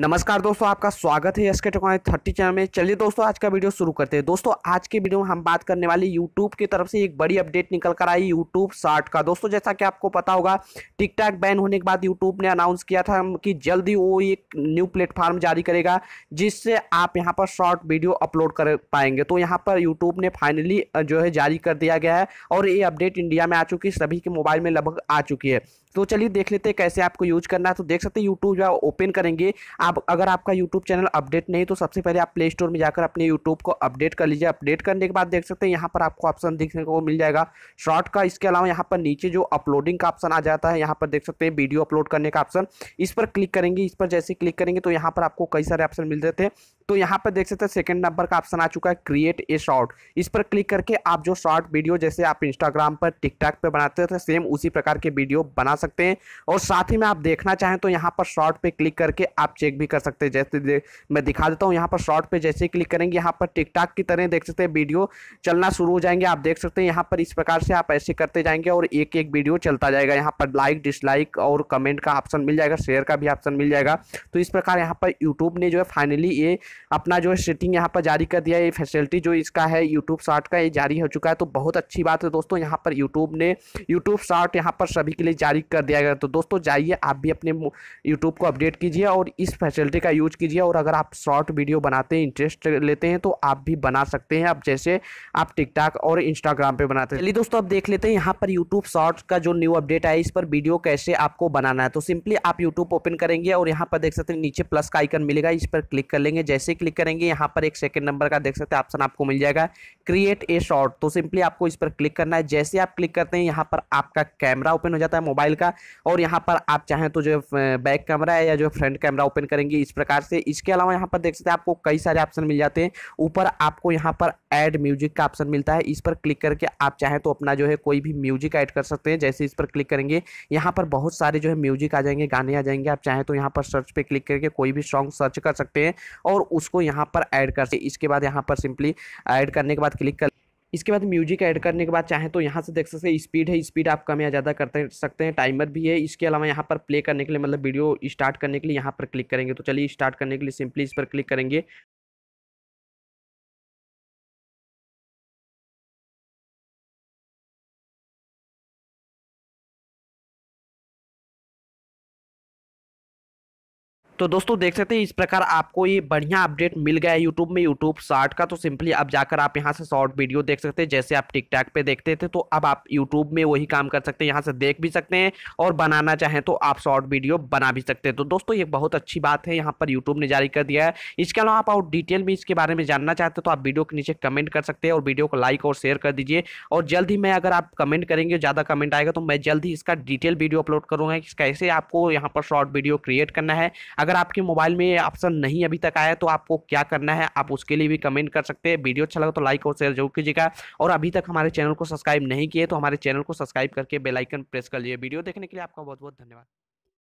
नमस्कार दोस्तों आपका स्वागत है एसके टेक्नोलॉजी थर्टी चैनल में चलिए दोस्तों आज का वीडियो शुरू करते हैं दोस्तों आज के वीडियो में हम बात करने वाले यूट्यूब की तरफ से एक बड़ी अपडेट निकल कर आई यूट्यूब शार्ट का दोस्तों जैसा कि आपको पता होगा टिकटॉक बैन होने के बाद यूट्यूब ने अनाउंस किया था कि जल्दी वो एक न्यू प्लेटफॉर्म जारी करेगा जिससे आप यहाँ पर शॉर्ट वीडियो अपलोड कर पाएंगे तो यहाँ पर यूट्यूब ने फाइनली जो है जारी कर दिया गया है और ये अपडेट इंडिया में आ चुकी है सभी के मोबाइल में लगभग आ चुकी है तो चलिए देख लेते हैं कैसे आपको यूज करना है तो देख सकते हैं यूट्यूब जो है ओपन करेंगे आप अगर आपका यूट्यूब चैनल अपडेट नहीं तो सबसे पहले आप प्ले स्टोर में जाकर अपने यूट्यूब को अपडेट कर लीजिए अपडेट करने के बाद देख सकते हैं यहाँ पर आपको ऑप्शन देखने को मिल जाएगा शॉर्ट का इसके अलावा यहाँ पर नीचे जो अपलोडिंग का ऑप्शन आ जाता है यहाँ पर देख सकते हैं वीडियो अपलोड करने का ऑप्शन इस पर क्लिक करेंगे इस पर जैसे क्लिक करेंगे तो यहाँ पर आपको कई सारे ऑप्शन मिल जाते हैं तो यहाँ पर देख सकते हैं सेकंड नंबर का ऑप्शन आ चुका है क्रिएट ए शॉर्ट इस पर क्लिक करके आप जो शॉर्ट वीडियो जैसे आप इंस्टाग्राम पर टिकटॉक पर बनाते थे सेम तो उसी प्रकार के वीडियो बना सकते हैं और साथ ही में आप देखना चाहें तो यहाँ पर शॉर्ट पर क्लिक करके आप चेक क्लिक भी कर सकते हैं जैसे मैं दिखा देता हूँ यहाँ पर शॉर्ट पे जैसे क्लिक करेंगे यहाँ पर टिकटॉक की तरह देख सकते हैं वीडियो चलना शुरू हो जाएंगे आप देख सकते हैं यहाँ पर इस प्रकार से आप ऐसे करते जाएंगे और एक एक वीडियो चलता जाएगा यहाँ पर लाइक डिसलाइक और कमेंट का ऑप्शन मिल जाएगा शेयर का भी ऑप्शन मिल जाएगा तो इस प्रकार यहाँ पर यूट्यूब ने जो है फाइनली ये अपना जो है सेटिंग यहाँ पर जारी कर दिया ये फैसिलिटी जो इसका है यूट्यूब शार्ट का ये जारी हो चुका है तो बहुत अच्छी बात है दोस्तों यहाँ पर यूट्यूब ने यूट्यूब शार्ट यहाँ पर सभी के लिए जारी कर दिया गया तो दोस्तों जाइए आप भी अपने यूट्यूब को अपडेट कीजिए और इस फैसिलिटी का यूज कीजिए और अगर आप शॉर्ट वीडियो बनाते हैं इंटरेस्ट लेते हैं तो आप भी बना सकते हैं आप जैसे आप टिकटॉक और इंस्टाग्राम पे बनाते हैं चलिए दोस्तों अब देख लेते हैं यहाँ पर यूट्यूब शॉर्ट का जो न्यू अपडेट आया इस पर वीडियो कैसे आपको बनाना है तो सिंपली आप यूट्यूब ओपन करेंगे और यहाँ पर देख सकते हैं नीचे प्लस का आइकन मिलेगा इस पर क्लिक कर लेंगे जैसे क्लिक करेंगे यहाँ पर एक सेकेंड नंबर का देख सकते हैं ऑप्शन आपको मिल जाएगा क्रिएट ए शॉर्ट तो सिंपली आपको इस पर क्लिक करना है जैसे आप क्लिक करते हैं यहाँ पर आपका कैमरा ओपन हो जाता है मोबाइल का और यहाँ पर आप चाहें तो जो बैक कैमरा है या जो फ्रंट कैमरा ओपन करेंगे इस प्रकार से इसके अलावा यहाँ पर देख सकते हैं आपको कई सारे ऑप्शन मिल जाते हैं ऊपर आपको यहाँ पर ऐड म्यूजिक का ऑप्शन मिलता है इस पर क्लिक करके आप चाहें तो अपना जो है कोई भी म्यूजिक ऐड कर सकते हैं जैसे इस पर क्लिक करेंगे यहाँ पर बहुत सारे जो है म्यूजिक आ जाएंगे गाने आ जाएंगे आप चाहें तो यहाँ पर सर्च पर क्लिक करके कोई भी सॉन्ग सर्च कर सकते हैं और उसको यहाँ पर ऐड कर सकते इसके बाद यहाँ पर सिंपली ऐड करने के बाद क्लिक कर इसके बाद म्यूजिक ऐड करने के बाद चाहें तो यहाँ से देख सकते हैं स्पीड है स्पीड आप कम या ज़्यादा करते सकते हैं टाइमर भी है इसके अलावा यहाँ पर प्ले करने के लिए मतलब वीडियो स्टार्ट करने के लिए यहाँ पर क्लिक करेंगे तो चलिए स्टार्ट करने के लिए सिंपली इस पर क्लिक करेंगे तो दोस्तों देख सकते हैं इस प्रकार आपको ये बढ़िया अपडेट मिल गया है यूट्यूब में यूट्यूब शॉर्ट का तो सिंपली अब जाकर आप यहाँ से शॉर्ट वीडियो देख सकते हैं जैसे आप टिकटॉक पे देखते थे तो अब आप यूट्यूब में वही काम कर सकते हैं यहाँ से देख भी सकते हैं और बनाना चाहें तो आप शॉर्ट वीडियो बना भी सकते हैं तो दोस्तों ये बहुत अच्छी बात है यहाँ पर यूट्यूब ने जारी कर दिया है इसके अलावा आप और डिटेल में इसके बारे में जानना चाहते तो आप वीडियो के नीचे कमेंट कर सकते हैं और वीडियो को लाइक और शेयर कर दीजिए और जल्द ही मैं अगर आप कमेंट करेंगे ज़्यादा कमेंट आएगा तो मैं जल्द ही इसका डिटेल वीडियो अपलोड करूँगा कि कैसे आपको यहाँ पर शॉर्ट वीडियो क्रिएट करना है अगर आपके मोबाइल में ये ऑप्शन नहीं अभी तक आया तो आपको क्या करना है आप उसके लिए भी कमेंट कर सकते हैं वीडियो अच्छा लगा तो लाइक और शेयर जरूर कीजिएगा और अभी तक हमारे चैनल को सब्सक्राइब नहीं किए तो हमारे चैनल को सब्सक्राइब करके बेलाइकन प्रेस कर लीजिए वीडियो देखने के लिए आपका बहुत बहुत धन्यवाद